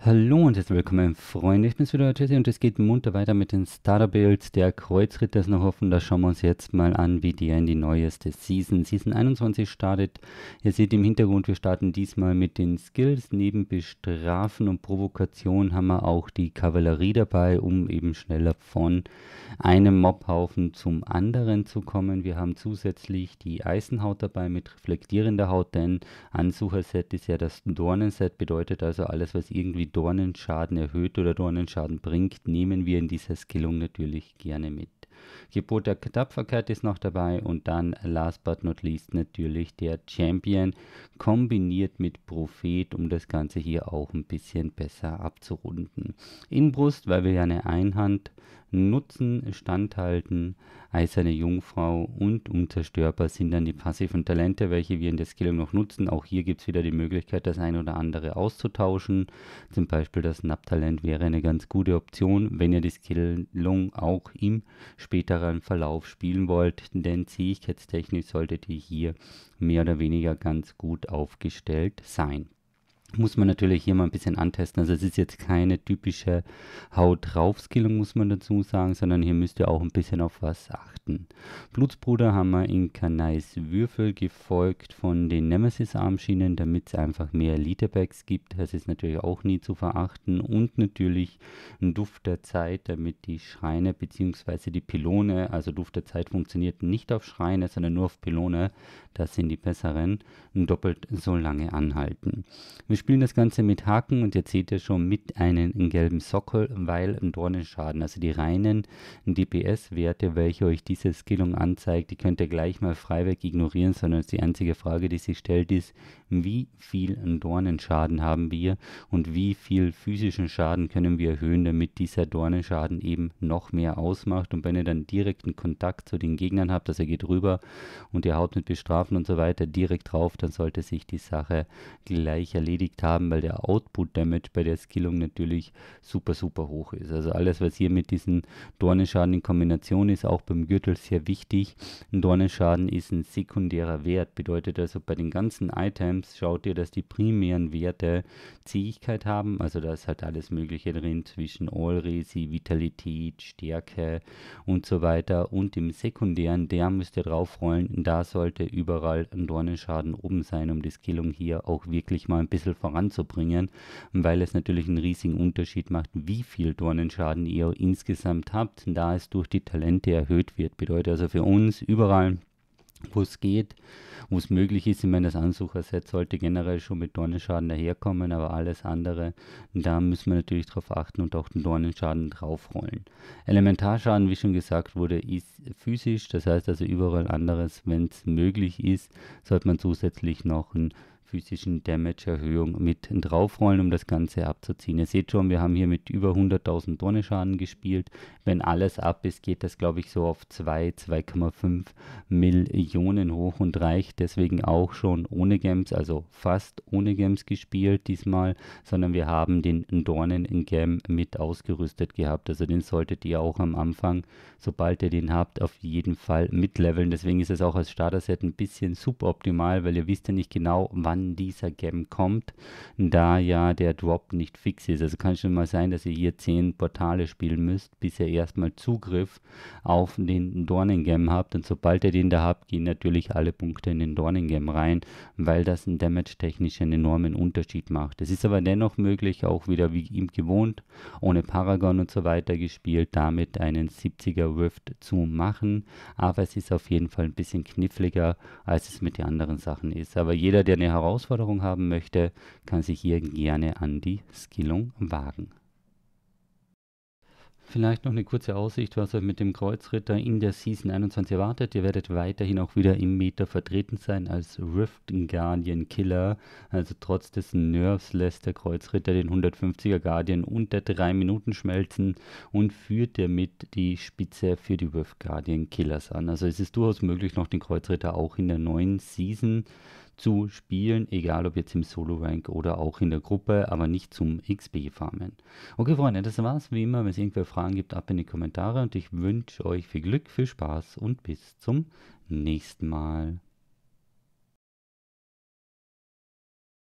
Hallo und herzlich willkommen, Freunde. Ich bin's wieder, Jesse, und es geht munter weiter mit den Starter-Builds der Kreuzritter ist noch offen. Da schauen wir uns jetzt mal an, wie der in die neueste Season. Season 21 startet. Ihr seht im Hintergrund, wir starten diesmal mit den Skills. Neben Bestrafen und Provokation haben wir auch die Kavallerie dabei, um eben schneller von einem Mobhaufen zum anderen zu kommen. Wir haben zusätzlich die Eisenhaut dabei mit reflektierender Haut, denn Ansucherset ist ja das Dornenset, bedeutet also alles, was irgendwie Dornenschaden erhöht oder Dornenschaden bringt, nehmen wir in dieser Skillung natürlich gerne mit. Gebot der Tapferkeit ist noch dabei und dann last but not least natürlich der Champion kombiniert mit Prophet, um das Ganze hier auch ein bisschen besser abzurunden. Inbrust, weil wir ja eine Einhand Nutzen, Standhalten, Eiserne Jungfrau und Unzerstörbar sind dann die passiven Talente, welche wir in der Skillung noch nutzen. Auch hier gibt es wieder die Möglichkeit, das ein oder andere auszutauschen. Zum Beispiel das Nap-Talent wäre eine ganz gute Option, wenn ihr die Skillung auch im späteren Verlauf spielen wollt, denn fähigkeitstechnisch solltet ihr hier mehr oder weniger ganz gut aufgestellt sein muss man natürlich hier mal ein bisschen antesten. Also es ist jetzt keine typische Haut drauf Skillung, muss man dazu sagen, sondern hier müsst ihr auch ein bisschen auf was achten. Blutsbruder haben wir in Kanais Würfel gefolgt von den Nemesis Armschienen, damit es einfach mehr Literbags gibt. Das ist natürlich auch nie zu verachten und natürlich ein Duft der Zeit, damit die Schreine bzw. die Pylone, also Duft der Zeit funktioniert nicht auf Schreine, sondern nur auf Pylone. Das sind die besseren, doppelt so lange anhalten. Wir spielen das Ganze mit Haken und jetzt seht ihr schon mit einem gelben Sockel, weil ein Dornenschaden. Also die reinen DPS-Werte, welche euch diese Skillung anzeigt, die könnt ihr gleich mal freiweg ignorieren, sondern die einzige Frage, die sich stellt, ist, wie viel Dornenschaden haben wir und wie viel physischen Schaden können wir erhöhen, damit dieser Dornenschaden eben noch mehr ausmacht. Und wenn ihr dann direkten Kontakt zu den Gegnern habt, dass also ihr geht rüber und ihr haut mit Bestrafen und so weiter direkt drauf, dann sollte sich die Sache gleich erledigen gelegt haben, weil der Output-Damage bei der Skillung natürlich super, super hoch ist. Also alles, was hier mit diesen Dornenschaden in Kombination ist, auch beim Gürtel sehr wichtig. Ein Dornenschaden ist ein sekundärer Wert, bedeutet also bei den ganzen Items schaut ihr, dass die primären Werte Zähigkeit haben, also da ist halt alles mögliche drin zwischen All Resi, Vitalität, Stärke und so weiter und im sekundären, der müsst ihr draufrollen, da sollte überall ein Dornenschaden oben sein, um die Skillung hier auch wirklich mal ein bisschen voranzubringen, weil es natürlich einen riesigen Unterschied macht, wie viel Dornenschaden ihr insgesamt habt, da es durch die Talente erhöht wird. Bedeutet also für uns überall wo es geht, wo es möglich ist. Ich meine, das Ansucherset sollte generell schon mit Dornenschaden daherkommen, aber alles andere, da müssen wir natürlich drauf achten und auch den Dornenschaden draufrollen. Elementarschaden, wie schon gesagt wurde, ist physisch, das heißt also überall anderes, wenn es möglich ist, sollte man zusätzlich noch einen physischen Damage-Erhöhung mit draufrollen, um das Ganze abzuziehen. Ihr seht schon, wir haben hier mit über 100.000 Tonnen Schaden gespielt. Wenn alles ab ist, geht das glaube ich so auf 2, 2,5 Millionen hoch und reicht deswegen auch schon ohne Gems, also fast ohne Gems gespielt diesmal, sondern wir haben den Dornen Gem mit ausgerüstet gehabt. Also den solltet ihr auch am Anfang, sobald ihr den habt, auf jeden Fall mitleveln. Deswegen ist es auch als Starter-Set ein bisschen suboptimal, weil ihr wisst ja nicht genau, wann wann dieser Gem kommt, da ja der Drop nicht fix ist. Also kann schon mal sein, dass ihr hier 10 Portale spielen müsst, bis ihr erstmal Zugriff auf den Dornengem habt. Und sobald ihr den da habt, gehen natürlich alle Punkte in den Dornengem rein, weil das ein damage-technisch einen enormen Unterschied macht. Es ist aber dennoch möglich, auch wieder wie ihm gewohnt, ohne Paragon und so weiter gespielt, damit einen 70er Rift zu machen. Aber es ist auf jeden Fall ein bisschen kniffliger, als es mit den anderen Sachen ist. Aber jeder, der eine Herausforderung Herausforderung haben möchte, kann sich hier gerne an die Skillung wagen. Vielleicht noch eine kurze Aussicht, was euch mit dem Kreuzritter in der Season 21 erwartet. Ihr werdet weiterhin auch wieder im Meter vertreten sein als Rift Guardian Killer. Also trotz des Nerfs lässt der Kreuzritter den 150er Guardian unter 3 Minuten schmelzen und führt damit die Spitze für die Rift Guardian Killers an. Also es ist durchaus möglich, noch den Kreuzritter auch in der neuen Season zu spielen, egal ob jetzt im Solo-Rank oder auch in der Gruppe, aber nicht zum XP-Farmen. Okay, Freunde, das war's wie immer. Wenn es irgendwelche Fragen gibt, ab in die Kommentare und ich wünsche euch viel Glück, viel Spaß und bis zum nächsten Mal.